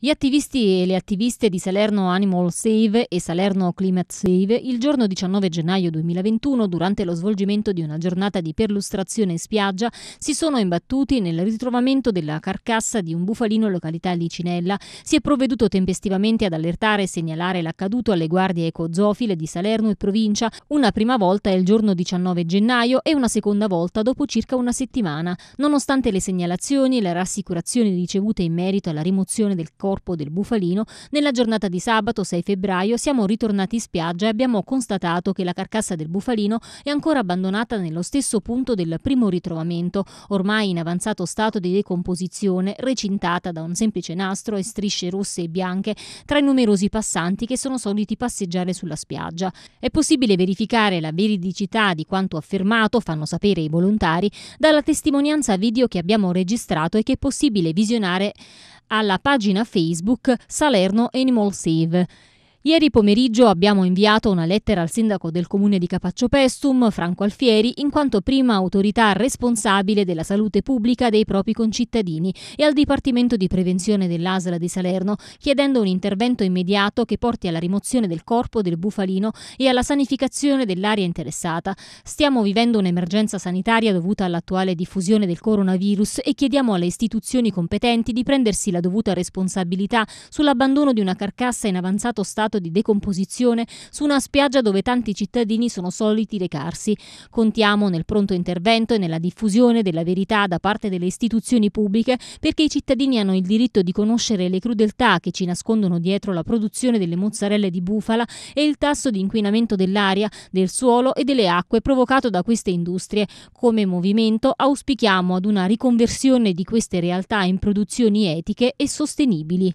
Gli attivisti e le attiviste di Salerno Animal Save e Salerno Climate Save il giorno 19 gennaio 2021, durante lo svolgimento di una giornata di perlustrazione in spiaggia, si sono imbattuti nel ritrovamento della carcassa di un bufalino in località Licinella. Si è provveduto tempestivamente ad allertare e segnalare l'accaduto alle guardie ecozofile di Salerno e provincia, una prima volta il giorno 19 gennaio e una seconda volta dopo circa una settimana. Nonostante le segnalazioni e le rassicurazioni ricevute in merito alla rimozione del corpo, corpo del bufalino, nella giornata di sabato 6 febbraio siamo ritornati in spiaggia e abbiamo constatato che la carcassa del bufalino è ancora abbandonata nello stesso punto del primo ritrovamento, ormai in avanzato stato di decomposizione, recintata da un semplice nastro e strisce rosse e bianche tra i numerosi passanti che sono soliti passeggiare sulla spiaggia. È possibile verificare la veridicità di quanto affermato, fanno sapere i volontari, dalla testimonianza video che abbiamo registrato e che è possibile visionare alla pagina Facebook Salerno Animal Save Ieri pomeriggio abbiamo inviato una lettera al sindaco del comune di Capaccio Pestum, Franco Alfieri, in quanto prima autorità responsabile della salute pubblica dei propri concittadini e al Dipartimento di Prevenzione dell'Asla di Salerno, chiedendo un intervento immediato che porti alla rimozione del corpo del bufalino e alla sanificazione dell'area interessata. Stiamo vivendo un'emergenza sanitaria dovuta all'attuale diffusione del coronavirus e chiediamo alle istituzioni competenti di prendersi la dovuta responsabilità sull'abbandono di una carcassa in avanzato stato stato di decomposizione su una spiaggia dove tanti cittadini sono soliti recarsi. Contiamo nel pronto intervento e nella diffusione della verità da parte delle istituzioni pubbliche perché i cittadini hanno il diritto di conoscere le crudeltà che ci nascondono dietro la produzione delle mozzarelle di bufala e il tasso di inquinamento dell'aria, del suolo e delle acque provocato da queste industrie. Come movimento auspichiamo ad una riconversione di queste realtà in produzioni etiche e sostenibili.